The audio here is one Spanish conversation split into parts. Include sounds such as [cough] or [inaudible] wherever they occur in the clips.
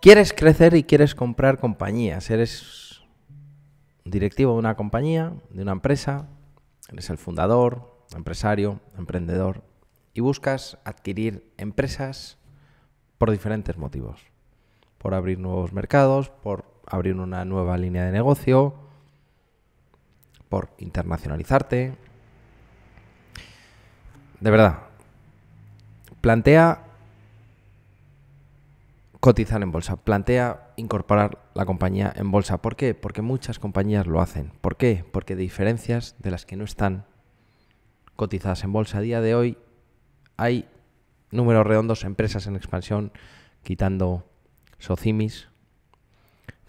Quieres crecer y quieres comprar compañías. Eres directivo de una compañía, de una empresa, eres el fundador, empresario, emprendedor y buscas adquirir empresas por diferentes motivos. Por abrir nuevos mercados, por abrir una nueva línea de negocio, por internacionalizarte. De verdad, plantea cotizar en bolsa, plantea incorporar la compañía en bolsa. ¿Por qué? Porque muchas compañías lo hacen. ¿Por qué? Porque diferencias de las que no están cotizadas en bolsa a día de hoy hay números redondos, empresas en expansión, quitando Socimis,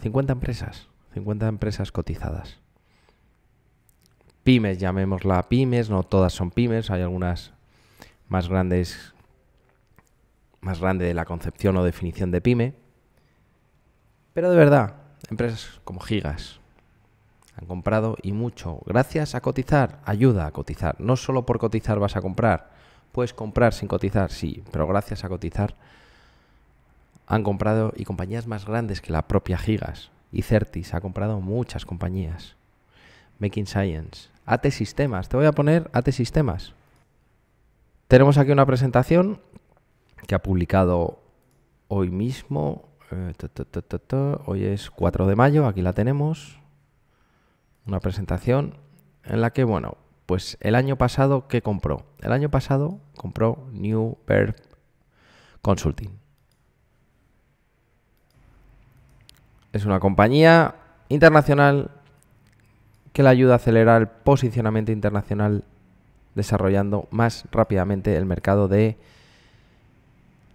50 empresas, 50 empresas cotizadas. Pymes, llamémosla pymes, no todas son pymes, hay algunas más grandes más grande de la concepción o definición de pyme. Pero de verdad, empresas como Gigas han comprado y mucho. Gracias a cotizar, ayuda a cotizar. No solo por cotizar vas a comprar. Puedes comprar sin cotizar, sí, pero gracias a cotizar han comprado y compañías más grandes que la propia Gigas. Y Certis ha comprado muchas compañías. Making Science, AT Sistemas. Te voy a poner AT Sistemas. Tenemos aquí una presentación que ha publicado hoy mismo. Eh, hoy es 4 de mayo, aquí la tenemos. Una presentación en la que, bueno, pues el año pasado, ¿qué compró? El año pasado compró New Bird Consulting. Es una compañía internacional que le ayuda a acelerar el posicionamiento internacional desarrollando más rápidamente el mercado de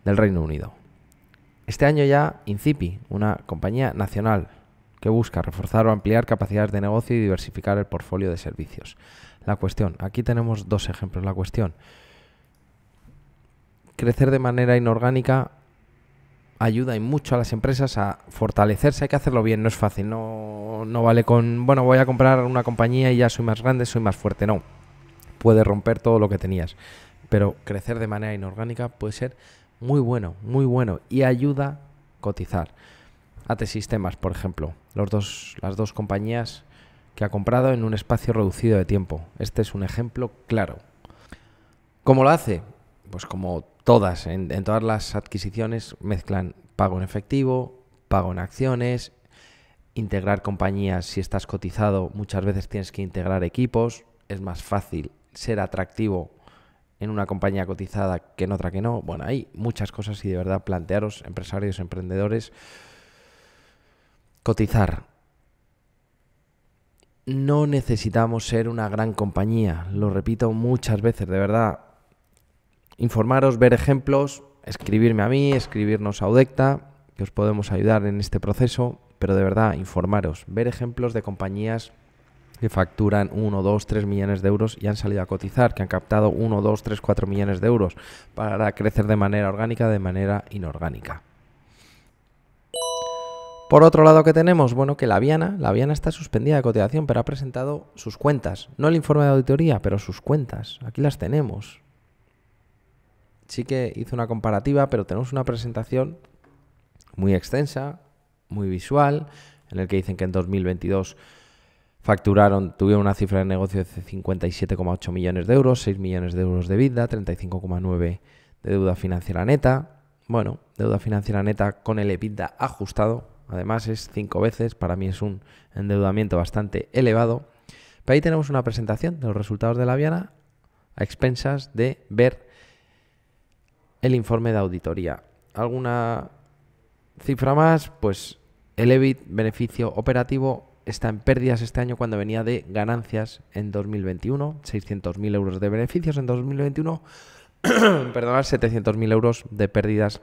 del Reino Unido. Este año ya Incipi, una compañía nacional que busca reforzar o ampliar capacidades de negocio y diversificar el portfolio de servicios. La cuestión, aquí tenemos dos ejemplos. La cuestión, crecer de manera inorgánica ayuda y mucho a las empresas a fortalecerse, hay que hacerlo bien, no es fácil, no, vale con, bueno, voy a comprar una compañía y ya soy más grande, soy más fuerte, no. puede romper todo lo que tenías, pero crecer de manera inorgánica puede ser muy bueno, muy bueno. Y ayuda a cotizar. AT Sistemas, por ejemplo. Los dos, las dos compañías que ha comprado en un espacio reducido de tiempo. Este es un ejemplo claro. ¿Cómo lo hace? Pues como todas, en todas las adquisiciones mezclan pago en efectivo, pago en acciones, integrar compañías. Si estás cotizado, muchas veces tienes que integrar equipos. Es más fácil ser atractivo en una compañía cotizada que en otra que no. Bueno, hay muchas cosas y de verdad plantearos, empresarios, emprendedores, cotizar. No necesitamos ser una gran compañía, lo repito muchas veces, de verdad. Informaros, ver ejemplos, escribirme a mí, escribirnos a Udecta, que os podemos ayudar en este proceso, pero de verdad, informaros, ver ejemplos de compañías que facturan 1, 2, 3 millones de euros y han salido a cotizar, que han captado 1, 2, 3, 4 millones de euros para crecer de manera orgánica, de manera inorgánica. Por otro lado, que tenemos? Bueno, que la Viana, la Viana está suspendida de cotización, pero ha presentado sus cuentas. No el informe de auditoría, pero sus cuentas. Aquí las tenemos. Sí que hizo una comparativa, pero tenemos una presentación muy extensa, muy visual, en el que dicen que en 2022 Facturaron, tuvieron una cifra de negocio de 57,8 millones de euros, 6 millones de euros de vida, 35,9 de deuda financiera neta. Bueno, deuda financiera neta con el EBITDA ajustado, además es cinco veces, para mí es un endeudamiento bastante elevado. Pero ahí tenemos una presentación de los resultados de la Viana a expensas de ver el informe de auditoría. ¿Alguna cifra más? Pues el EBIT, beneficio operativo, está en pérdidas este año cuando venía de ganancias en 2021, 600.000 euros de beneficios en 2021, perdón, 700.000 euros de pérdidas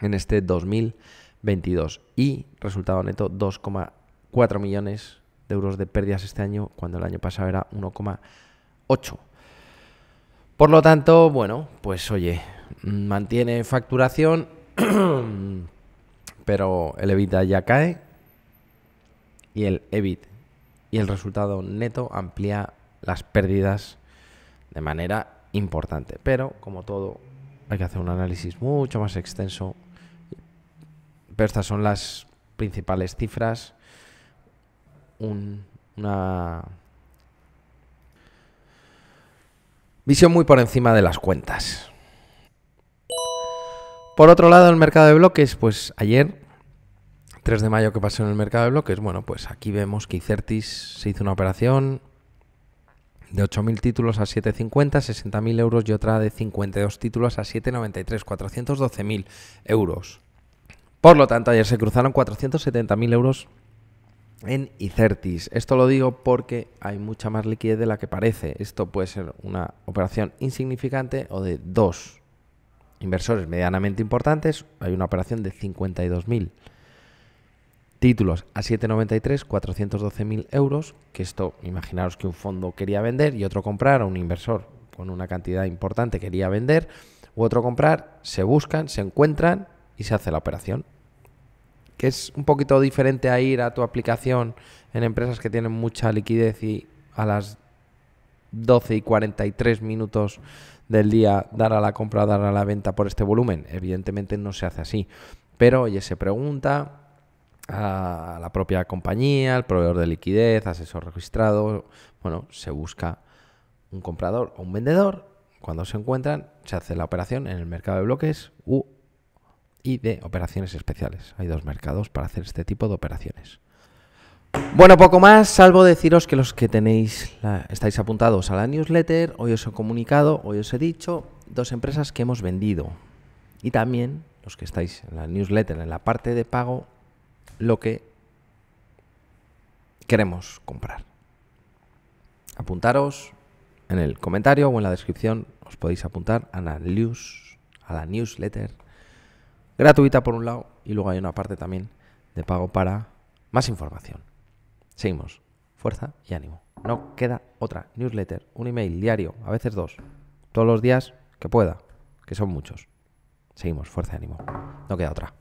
en este 2022 y resultado neto 2,4 millones de euros de pérdidas este año cuando el año pasado era 1,8. Por lo tanto, bueno, pues oye, mantiene facturación, [clears throat] pero el evita ya cae, y el EBIT y el resultado neto amplía las pérdidas de manera importante. Pero, como todo, hay que hacer un análisis mucho más extenso. Pero estas son las principales cifras. una visión muy por encima de las cuentas. Por otro lado, el mercado de bloques, pues ayer 3 de mayo que pasó en el mercado de bloques, bueno, pues aquí vemos que Icertis se hizo una operación de 8.000 títulos a 7.50, 60.000 euros y otra de 52 títulos a 7.93, 412.000 euros. Por lo tanto, ayer se cruzaron 470.000 euros en Icertis. Esto lo digo porque hay mucha más liquidez de la que parece. Esto puede ser una operación insignificante o de dos inversores medianamente importantes. Hay una operación de 52.000 euros Títulos a 7,93, 412.000 euros, que esto, imaginaros que un fondo quería vender y otro comprar, o un inversor con una cantidad importante quería vender, u otro comprar, se buscan, se encuentran y se hace la operación. Que es un poquito diferente a ir a tu aplicación en empresas que tienen mucha liquidez y a las 12 y 43 minutos del día dar a la compra, dar a la venta por este volumen. Evidentemente no se hace así. Pero oye, se pregunta, a la propia compañía, al proveedor de liquidez, asesor registrado. Bueno, se busca un comprador o un vendedor. Cuando se encuentran, se hace la operación en el mercado de bloques u y de operaciones especiales. Hay dos mercados para hacer este tipo de operaciones. Bueno, poco más, salvo deciros que los que tenéis estáis apuntados a la newsletter, hoy os he comunicado, hoy os he dicho dos empresas que hemos vendido. Y también los que estáis en la newsletter, en la parte de pago, lo que queremos comprar. Apuntaros en el comentario o en la descripción, os podéis apuntar a la, news, a la newsletter gratuita por un lado y luego hay una parte también de pago para más información. Seguimos. Fuerza y ánimo. No queda otra newsletter, un email diario, a veces dos, todos los días que pueda, que son muchos. Seguimos, fuerza y ánimo. No queda otra.